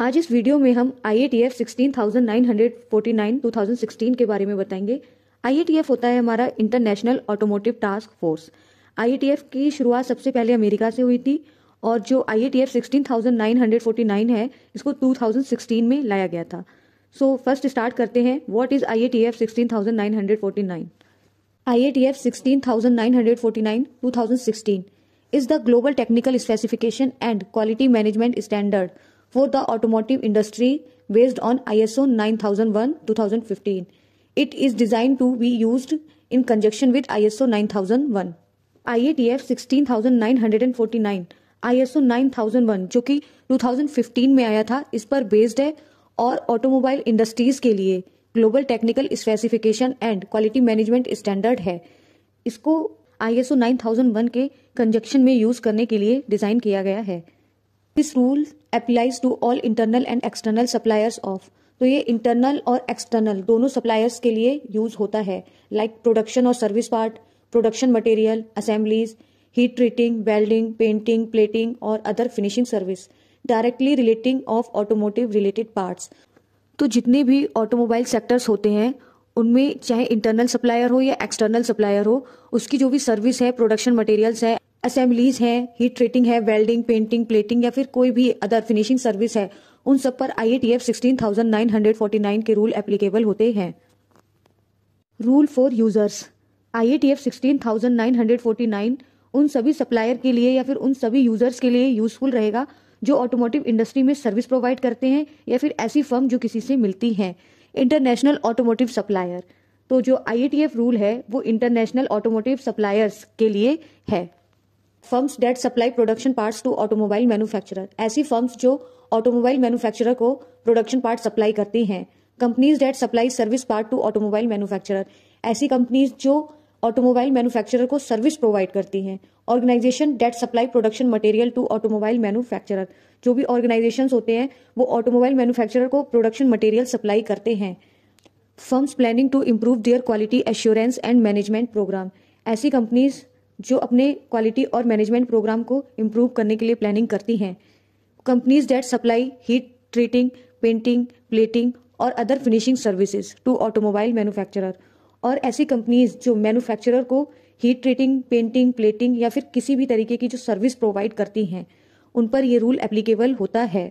आज इस वीडियो में हम I A T F sixteen thousand nine hundred forty nine two thousand sixteen के बारे में बताएंगे आई ए टी एफ होता है हमारा international automotive task force I A T F की शुरुआत सबसे पहले अमेरिका से हुई थी और जो I A T F sixteen thousand nine hundred forty nine है इसको टू थाउजेंड सिक्सटीन में लाया गया था सो फर्स्ट स्टार्ट करते हैं what is I A T F sixteen thousand nine hundred forty nine I A T F sixteen thousand nine hundred forty nine two thousand sixteen is the global technical specification and quality management standard for the automotive industry based on ISO 9001-2015. It is designed to be used in conjunction with ISO 9001. IATF 16949 ISO 9001 जो कि 2015 में आया था इस पर based है और automobile industries के लिए global technical specification and quality management standard है इसको थाउजेंड 9001 के कंजक्शन में यूज करने के लिए डिजाइन किया गया है इस rule applies to all internal and external suppliers of तो ये इंटरनल और एक्सटर्नल दोनों सप्लायर्स के लिए यूज होता है लाइक प्रोडक्शन और service part production material assemblies heat treating welding painting plating और other finishing service directly relating of automotive related parts तो जितने भी ऑटोमोबाइल सेक्टर्स होते हैं उनमें चाहे इंटरनल सप्लायर हो या एक्सटर्नल सप्लायर हो उसकी जो भी सर्विस है प्रोडक्शन मटेरियल्स है असेंबलीज हैं हीट ट्रीटिंग है वेल्डिंग पेंटिंग प्लेटिंग या फिर कोई भी अदर फिनिशिंग सर्विस है उन सब पर I T F sixteen thousand nine hundred forty nine के रूल एप्लीकेबल होते हैं rule for users I T F sixteen thousand nine hundred forty nine उन सभी सप्लायर के लिए या फिर उन सभी यूजर्स के लिए यूजफुल रहेगा जो ऑटोमोटिव इंडस्ट्री में सर्विस प्रोवाइड करते हैं या फिर ऐसी फर्म जो किसी से मिलती हैं इंटरनेशनल ऑटोमोटिव सप्लायर तो जो आई रूल है वो इंटरनेशनल ऑटोमोटिव सप्लायर्स के लिए है firms that supply production parts to automobile manufacturer ऐसी फर्म्स जो ऑटोमोबाइल मैन्युफैक्चरर को प्रोडक्शन पार्ट सप्लाई करती हैं companies that supply service part to automobile manufacturer ऐसी कंपनीज जो ऑटोमोबाइल मैन्युफैक्चरर को सर्विस प्रोवाइड करती हैं organisation that supply production material to automobile manufacturer जो भी ऑर्गेनाइजेशन होते हैं वो ऑटोमोबाइल मैन्युफैक्चरर को प्रोडक्शन मटेरियल सप्लाई करते हैं firms planning to improve their quality assurance and management programme ऐसी कंपनीज जो अपने क्वालिटी और मैनेजमेंट प्रोग्राम को इम्प्रूव करने के लिए प्लानिंग करती हैं companies that supply heat treating painting plating और other finishing services to automobile manufacturer और ऐसी कंपनीज जो मैन्युफैक्चरर को हीट ट्रीटिंग पेंटिंग प्लेटिंग या फिर किसी भी तरीके की जो सर्विस प्रोवाइड करती हैं उन पर यह रूल एप्लीकेबल होता है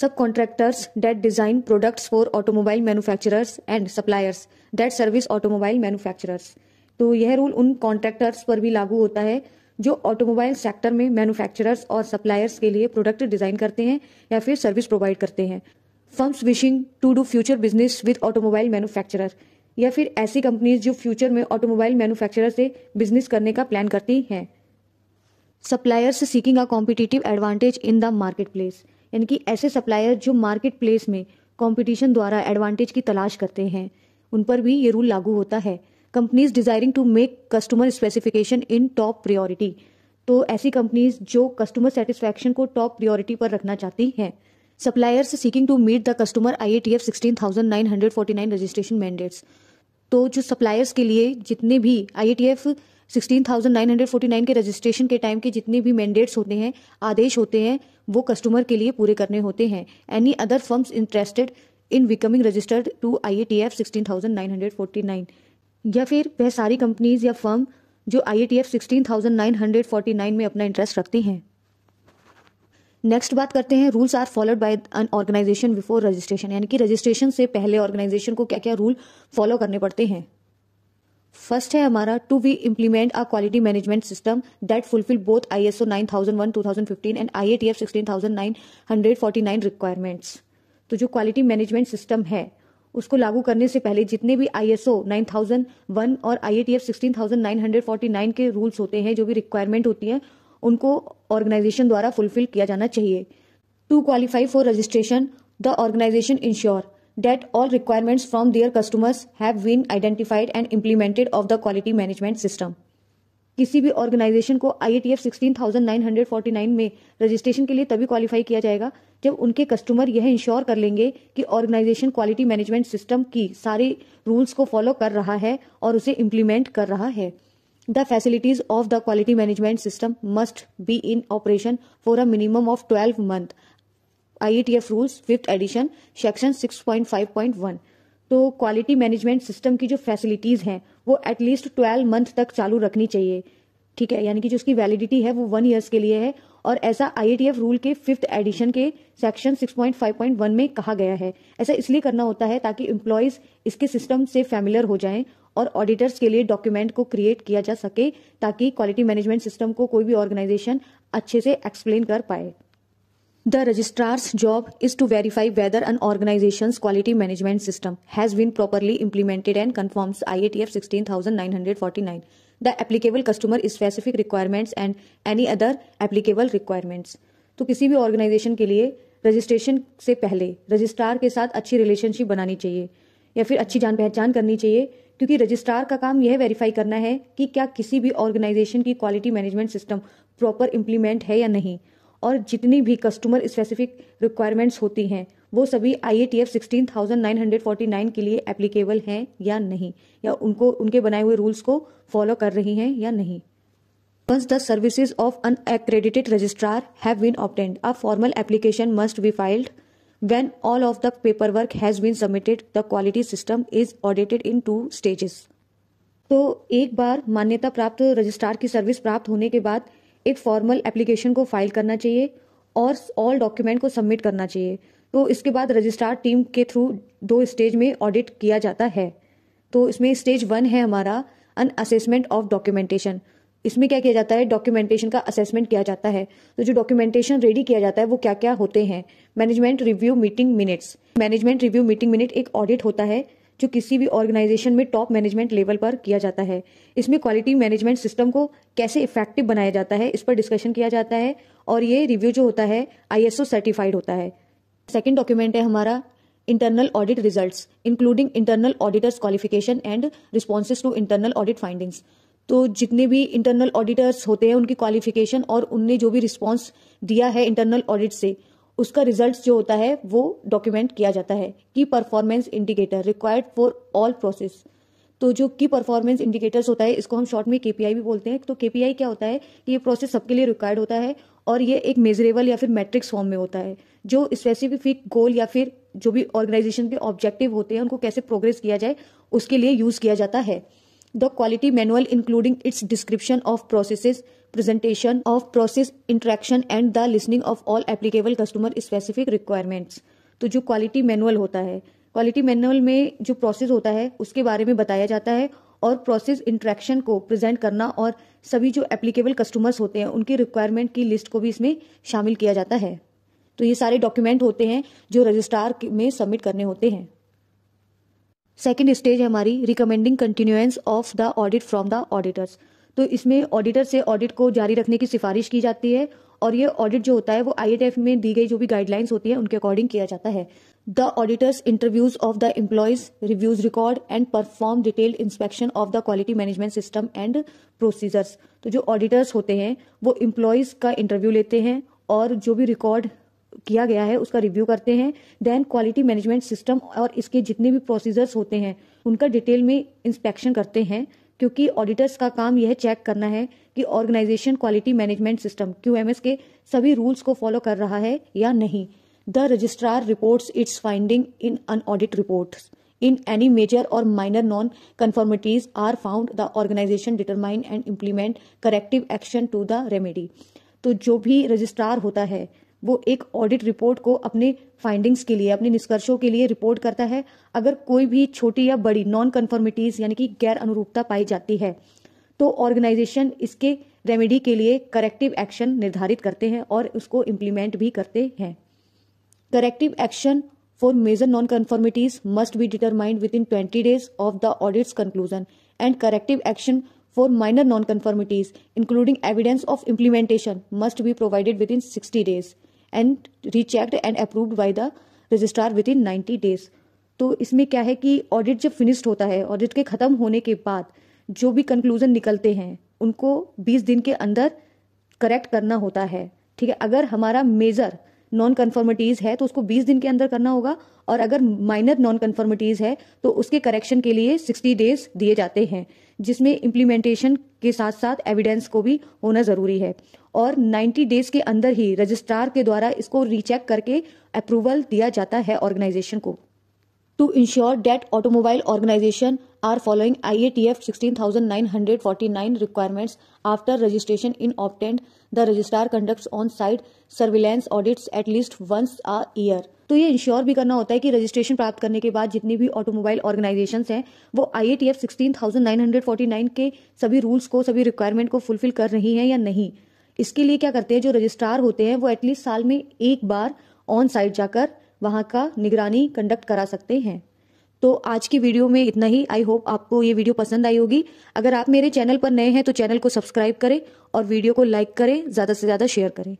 subcontractors that design products for automobile manufacturers and suppliers that service automobile manufacturers तो यह रूल उन कॉन्ट्रैक्टर्स पर भी लागू होता है जो ऑटोमोबाइल सेक्टर में मैन्युफैक्चरर्स और सप्लायर्स के लिए प्रोडक्ट डिजाइन करते हैं या फिर सर्विस प्रोवाइड करते हैं firms wishing to do future business with automobile manufacturer या फिर ऐसी कंपनीज जो फ्यूचर में ऑटोमोबाइल मैन्युफैक्चरर से बिजनेस करने का प्लान करती हैं suppliers seeking a competitive advantage in the market place यानी कि ऐसे सप्लायर जो मार्केट प्लेस में कॉम्पिटिशन द्वारा एडवांटेज की तलाश करते हैं उन पर भी ये रूल लागू होता है companies desiring to make customer specification in top priority तो ऐसी कंपनीज जो कस्टमर सेटिस्फैक्शन को टॉप प्रियोरिटी पर रखना चाहती हैं suppliers seeking to meet the customer I A T F sixteen thousand nine hundred forty nine registration mandates तो जो सप्लायर्स के लिए जितने भी I A T F sixteen thousand nine hundred forty nine के रजिस्ट्रेशन के टाइम के जितने भी मैंडेट्स होते हैं आदेश होते हैं वो कस्टमर के लिए पूरे करने होते हैं any other firms interested in becoming registered to I A T F sixteen thousand nine hundred forty nine या फिर वह सारी कंपनीज या फर्म जो I A T F sixteen thousand nine hundred forty nine में अपना इंटरेस्ट रखती हैं नेक्स्ट बात करते हैं rules are followed by an organisation before registration यानी कि रजिस्ट्रेशन से पहले ऑर्गेनाइजेशन को क्या क्या रूल फॉलो करने पड़ते हैं फर्स्ट है हमारा to we implement a quality management system that fulfil both I S O nine thousand one two thousand fifteen and I A T F sixteen thousand nine hundred forty nine requirements तो जो quality management system है उसको लागू करने से पहले जितने भी आई एस और आई ए 16949 के रूल्स होते हैं जो भी रिक्वायरमेंट होती है उनको ऑर्गेनाइजेशन द्वारा फुलफिल किया जाना चाहिए to qualify for registration the organisation ensure that all requirement from their customers have been identified and implemented of the quality management system किसी भी ऑर्गेनाइजेशन को आई ए नाइन में रजिस्ट्रेशन के लिए तभी क्वालिफाई किया जाएगा जब उनके कस्टमर यह इंश्योर कर लेंगे कि ऑर्गेनाइजेशन क्वालिटी मैनेजमेंट सिस्टम की सारे रूल्स को फॉलो कर रहा है और उसे इम्प्लीमेंट कर रहा है the facilities of the quality management system must be in operation for a minimum of 12 month. IETF rules fifth edition section 6.5.1 तो क्वालिटी मैनेजमेंट सिस्टम की जो फैसिलिटीज़ हैं वो एटलीस्ट 12 मंथ तक चालू रखनी चाहिए ठीक है यानी कि जो उसकी वैलिडिटी है वो वन ईयर्स के लिए है और ऐसा आई रूल के फिफ्थ एडिशन के सेक्शन 6.5.1 में कहा गया है ऐसा इसलिए करना होता है ताकि इम्प्लॉयज इसके सिस्टम से फेमिलर हो जाएं और ऑडिटर्स के लिए डॉक्यूमेंट को क्रिएट किया जा सके ताकि क्वालिटी मैनेजमेंट सिस्टम को कोई भी ऑर्गेनाइजेशन अच्छे से एक्सप्लेन कर पाए the registrar's job is to verify organisation quality management system has been properly implemented and confirms I A T F sixteen thousand nine hundred forty nine the applicable customer specific requirements and any other applicable requirements तो किसी भी organisation के लिए registration से पहले registrar के साथ अच्छी रिलेशनशिप बनानी चाहिए या फिर अच्छी जान पहचान करनी चाहिए क्योंकि रजिस्ट्रार का काम यह वेरीफाई करना है कि क्या किसी भी ऑर्गेनाइजेशन की quality management system proper implement है या नहीं और जितनी भी कस्टमर स्पेसिफिक रिक्वायरमेंट्स होती हैं वो सभी I A T F sixteen thousand nine hundred forty nine के लिए एप्लीकेबल हैं या नहीं या उनको उनके बनाए हुए रूल्स को फॉलो कर रही हैं या नहीं once the services of an accredited registrar have been obtained a formal application must be filed when all of the paperwork has been submitted the quality system is audited in two stages तो एक बार मान्यता प्राप्त registrar की service प्राप्त होने के बाद एक फॉर्मल एप्लीकेशन को फाइल करना चाहिए और ऑल डॉक्यूमेंट को सबमिट करना चाहिए तो इसके बाद रजिस्ट्रार टीम के थ्रू दो स्टेज में ऑडिट किया जाता है तो इसमें स्टेज वन है हमारा अन असेसमेंट ऑफ डॉक्यूमेंटेशन इसमें क्या किया जाता है डॉक्यूमेंटेशन का असेसमेंट किया जाता है तो जो डॉक्यूमेंटेशन रेडी किया जाता है वो क्या क्या होते हैं management review meeting minutes management review meeting minute एक ऑडिट होता है जो किसी भी ऑर्गेनाइजेशन में टॉप मैनेजमेंट लेवल पर किया जाता है इसमें क्वालिटी मैनेजमेंट सिस्टम को कैसे इफेक्टिव बनाया जाता है इस पर डिस्कशन किया जाता है और ये रिव्यू जो होता है आईएसओ सर्टिफाइड होता है सेकेंड डॉक्यूमेंट है हमारा internal audit result including internal auditors qualification and responses to internal audit findings तो जितने भी इंटरनल ऑडिटर्स होते हैं उनकी क्वालिफिकेशन और उनने जो भी रिस्पॉन्स दिया है इंटरनल ऑडिट से उसका रिजल्ट जो होता है वो डॉक्यूमेंट किया जाता है की performance indicator required for all process तो जो की परफॉर्मेंस इंडिकेटर्स होता है इसको हम शॉर्ट में केपीआई भी बोलते हैं तो केपीआई क्या होता है कि ये प्रोसेस सबके लिए रिक्वायर्ड होता है और ये एक मेजरेबल या फिर मैट्रिक्स फॉर्म में होता है जो स्पेसिफिक गोल या फिर जो भी ऑर्गेनाइजेशन के ऑब्जेक्टिव होते हैं उनको कैसे प्रोग्रेस किया जाए उसके लिए यूज किया जाता है the quality manual including its description of process presentation of process interaction and the listening of all applicable customer specific requirements तो जो क्वालिटी मैनुअल होता है क्वालिटी मैनुअल में जो प्रोसेस होता है उसके बारे में बताया जाता है और प्रोसेस इंट्रैक्शन को प्रेजेंट करना और सभी जो एप्लीकेबल कस्टमर्स होते हैं उनकी रिक्वायरमेंट की लिस्ट को भी इसमें शामिल किया जाता है तो ये सारे डॉक्यूमेंट होते हैं जो रजिस्ट्रार में सबमिट करने होते हैं सेकेंड स्टेज है हमारी recommending continuance of the audit from the auditors तो इसमें ऑडिटर से ऑडिट को जारी रखने की सिफारिश की जाती है और ये ऑडिट जो होता है वो आई में दी गई जो भी गाइडलाइंस होती है उनके अकॉर्डिंग किया जाता है the auditors interviews of the employees reviews record and perform detailed inspection of the quality management system and procedures तो जो ऑडिटर्स होते हैं वो इम्प्लॉयज का इंटरव्यू लेते हैं और जो भी रिकॉर्ड किया गया है उसका रिव्यू करते हैं देन क्वालिटी मैनेजमेंट सिस्टम और इसके जितने भी प्रोसीजर्स होते हैं उनका डिटेल में इंस्पेक्शन करते हैं क्योंकि ऑडिटर्स का काम यह चेक करना है कि ऑर्गेनाइजेशन क्वालिटी मैनेजमेंट सिस्टम क्यू के सभी रूल्स को फॉलो कर रहा है या नहीं the registrar reports its finding in an audit report in any major or minor non conformities are found the organisation determine and implement corrective action to the remedy तो जो भी रजिस्ट्रार होता है वो एक ऑडिट रिपोर्ट को अपने findings के लिए अपने निष्कर्षों के लिए रिपोर्ट करता है अगर कोई भी छोटी या बड़ी नॉन कन्फर्मिटीज यानी कि गैर अनुरूपता पाई जाती है तो ऑर्गेनाइजेशन इसके रेमेडी के लिए करेक्टिव एक्शन निर्धारित करते हैं और उसको इम्प्लीमेंट भी करते हैं corrective action for major non conformities must be determined within twenty days of the audits conclusion and corrective action for minor non conformities including evidence of implementation must be provided within sixty days and rechecked and approved by the registrar within ninety days तो इसमें क्या है कि audit जब finished होता है audit के ख़त्म होने के बाद जो भी कंक्लूजन निकलते हैं उनको 20 दिन के अंदर करेक्ट करना होता है ठीक है अगर हमारा मेजर नॉन कन्फर्मिटीज़ है तो उसको 20 दिन के अंदर करना होगा और अगर माइनर नॉन कन्फर्मिटीज़ है तो उसके करेक्शन के लिए 60 डेज दिए जाते हैं जिसमें इम्प्लीमेंटेशन के साथ साथ एविडेंस को भी होना ज़रूरी है और 90 डेज के अंदर ही रजिस्ट्रार के द्वारा इसको रीचेक करके अप्रूवल दिया जाता है ऑर्गेनाइजेशन को to ensure that automobile organisation are following I A T F sixteen thousand nine hundred forty nine requirements after registration in obtained the registrar conduct on site surveillance audits at least once a year तो ये ensure भी करना होता है कि registration प्राप्त करने के बाद जितनी भी ऑटोमोबाइल ऑर्गेनाइजेशन हैं वो I A T F sixteen thousand nine hundred forty nine के सभी रूल्स को सभी रिक्वायरमेंट को फुलफिल कर रही हैं या नहीं इसके लिए क्या करते हैं जो रजिस्ट्रार होते हैं वो एटलीस्ट साल में एक बार ऑन साइट जाकर वहाँ का निगरानी कंडक्ट करा सकते हैं तो आज की वीडियो में इतना ही आई होप आपको ये वीडियो पसंद आई होगी अगर आप मेरे चैनल पर नए हैं तो चैनल को सब्सक्राइब करें और वीडियो को लाइक करें ज़्यादा से ज़्यादा शेयर करें